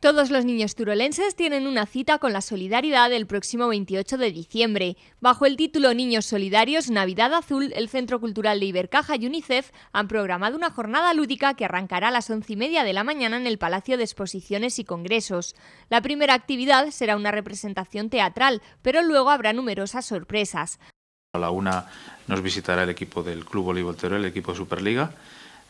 Todos los niños turolenses tienen una cita con la solidaridad el próximo 28 de diciembre. Bajo el título Niños Solidarios Navidad Azul, el Centro Cultural de Ibercaja y UNICEF han programado una jornada lúdica que arrancará a las once y media de la mañana en el Palacio de Exposiciones y Congresos. La primera actividad será una representación teatral, pero luego habrá numerosas sorpresas. A la una nos visitará el equipo del Club Voleibol el equipo de Superliga.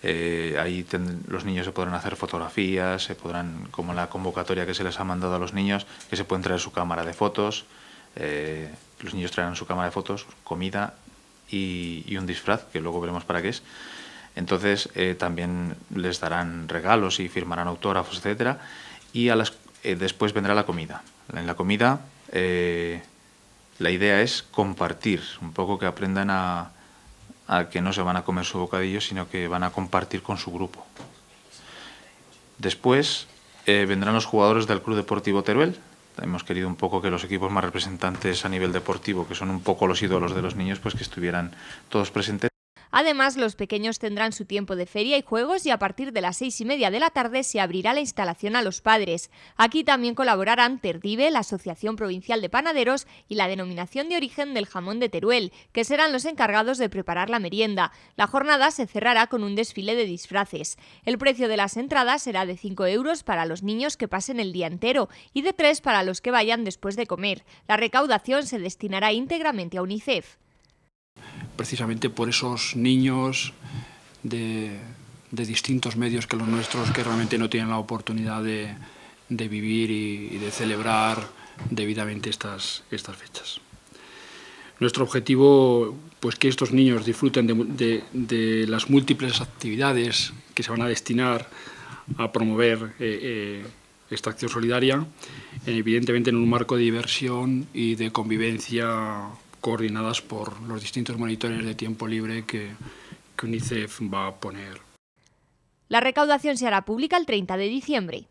Eh, ahí los niños se podrán hacer fotografías, se podrán, como la convocatoria que se les ha mandado a los niños, que se pueden traer su cámara de fotos. Eh, los niños traerán su cámara de fotos, comida y, un disfraz, que luego veremos para qué es. Entonces eh, también les darán regalos y firmarán autógrafos, etcétera. Y a las, después vendrá la comida. En la comida la idea es compartir, un poco que aprendan a, a que no se van a comer su bocadillo, sino que van a compartir con su grupo. Después eh, vendrán los jugadores del Club Deportivo Teruel. Hemos querido un poco que los equipos más representantes a nivel deportivo, que son un poco los ídolos de los niños, pues que estuvieran todos presentes. Además, los pequeños tendrán su tiempo de feria y juegos y a partir de las seis y media de la tarde se abrirá la instalación a los padres. Aquí también colaborarán Terdive, la Asociación Provincial de Panaderos y la Denominación de Origen del Jamón de Teruel, que serán los encargados de preparar la merienda. La jornada se cerrará con un desfile de disfraces. El precio de las entradas será de 5 euros para los niños que pasen el día entero y de 3 para los que vayan después de comer. La recaudación se destinará íntegramente a UNICEF precisamente por esos niños de, distintos medios que los nuestros que realmente no tienen la oportunidad de, vivir y, de celebrar debidamente estas, estas fechas. Nuestro objetivo, pues que estos niños disfruten de, las múltiples actividades que se van a destinar a promover eh, eh, esta acción solidaria, evidentemente en un marco de diversión y de convivencia coordinadas por los distintos monitores de tiempo libre que, UNICEF va a poner. La recaudación se hará pública el 30 de diciembre.